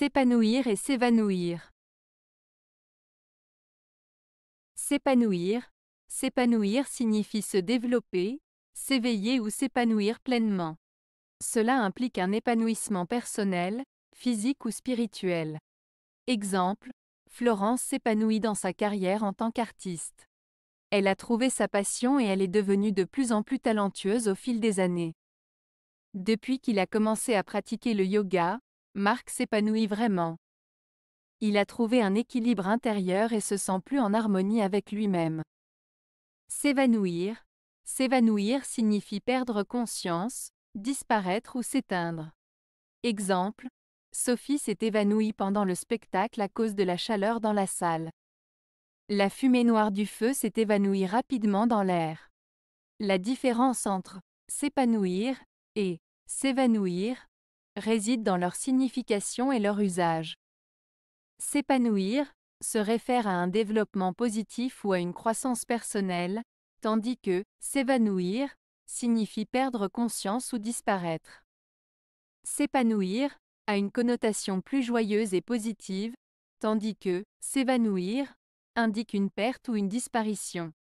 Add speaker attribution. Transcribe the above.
Speaker 1: S'épanouir et s'évanouir. S'épanouir. S'épanouir signifie se développer, s'éveiller ou s'épanouir pleinement. Cela implique un épanouissement personnel, physique ou spirituel. Exemple, Florence s'épanouit dans sa carrière en tant qu'artiste. Elle a trouvé sa passion et elle est devenue de plus en plus talentueuse au fil des années. Depuis qu'il a commencé à pratiquer le yoga, Marc s'épanouit vraiment. Il a trouvé un équilibre intérieur et se sent plus en harmonie avec lui-même. S'évanouir. S'évanouir signifie perdre conscience, disparaître ou s'éteindre. Exemple. Sophie s'est évanouie pendant le spectacle à cause de la chaleur dans la salle. La fumée noire du feu s'est évanouie rapidement dans l'air. La différence entre s'épanouir et s'évanouir réside dans leur signification et leur usage. S'épanouir se réfère à un développement positif ou à une croissance personnelle, tandis que s'évanouir signifie perdre conscience ou disparaître. S'épanouir a une connotation plus joyeuse et positive, tandis que s'évanouir indique une perte ou une disparition.